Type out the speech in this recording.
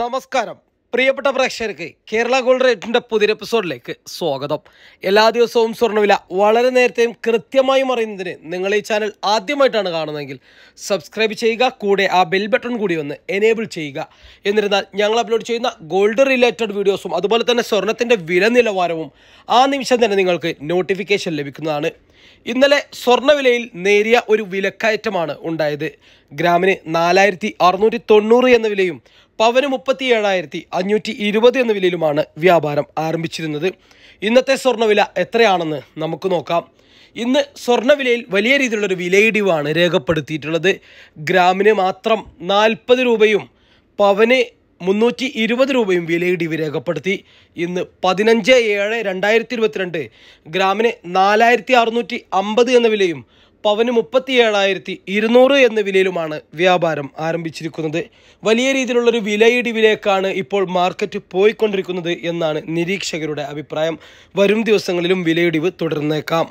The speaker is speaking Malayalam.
നമസ്കാരം പ്രിയപ്പെട്ട പ്രേക്ഷകർക്ക് കേരള ഗോൾഡ് റേറ്റിൻ്റെ പുതിയ എപ്പിസോഡിലേക്ക് സ്വാഗതം എല്ലാ ദിവസവും സ്വർണ്ണവില വളരെ നേരത്തെയും കൃത്യമായും അറിയുന്നതിന് നിങ്ങൾ ഈ ചാനൽ ആദ്യമായിട്ടാണ് കാണുന്നതെങ്കിൽ സബ്സ്ക്രൈബ് ചെയ്യുക കൂടെ ആ ബെൽ ബട്ടൺ കൂടി ഒന്ന് എനേബിൾ ചെയ്യുക എന്നിരുന്നാൽ ഞങ്ങൾ അപ്ലോഡ് ചെയ്യുന്ന ഗോൾഡ് റിലേറ്റഡ് വീഡിയോസും അതുപോലെ തന്നെ സ്വർണത്തിൻ്റെ വില നിലവാരവും ആ നിമിഷം തന്നെ നിങ്ങൾക്ക് നോട്ടിഫിക്കേഷൻ ലഭിക്കുന്നതാണ് ഇന്നലെ സ്വർണ്ണവിലയിൽ നേരിയ ഒരു വിലക്കയറ്റമാണ് ഉണ്ടായത് ഗ്രാമിന് നാലായിരത്തി അറുന്നൂറ്റി തൊണ്ണൂറ് എന്ന വിലയും പവന് മുപ്പത്തി ഏഴായിരത്തി അഞ്ഞൂറ്റി ഇരുപത് എന്ന വിലയിലുമാണ് വ്യാപാരം ആരംഭിച്ചിരുന്നത് ഇന്നത്തെ സ്വർണ്ണവില എത്രയാണെന്ന് നമുക്ക് നോക്കാം ഇന്ന് സ്വർണ്ണവിലയിൽ വലിയ രീതിയിലുള്ളൊരു വിലയിടിവാണ് രേഖപ്പെടുത്തിയിട്ടുള്ളത് ഗ്രാമിന് മാത്രം നാൽപ്പത് രൂപയും പവന് മുന്നൂറ്റി ഇരുപത് രൂപയും വിലയിടിവ് രേഖപ്പെടുത്തി ഇന്ന് പതിനഞ്ച് ഏഴ് രണ്ടായിരത്തി ഇരുപത്തിരണ്ട് ഗ്രാമിന് നാലായിരത്തി അറുന്നൂറ്റി അമ്പത് എന്ന വിലയും പവന് മുപ്പത്തിയേഴായിരത്തി ഇരുന്നൂറ് എന്ന വിലയിലുമാണ് വ്യാപാരം ആരംഭിച്ചിരിക്കുന്നത് വലിയ രീതിയിലുള്ളൊരു വിലയിടിവിലേക്കാണ് ഇപ്പോൾ മാർക്കറ്റ് പോയിക്കൊണ്ടിരിക്കുന്നത് എന്നാണ് നിരീക്ഷകരുടെ അഭിപ്രായം വരും ദിവസങ്ങളിലും വിലയിടിവ് തുടർന്നേക്കാം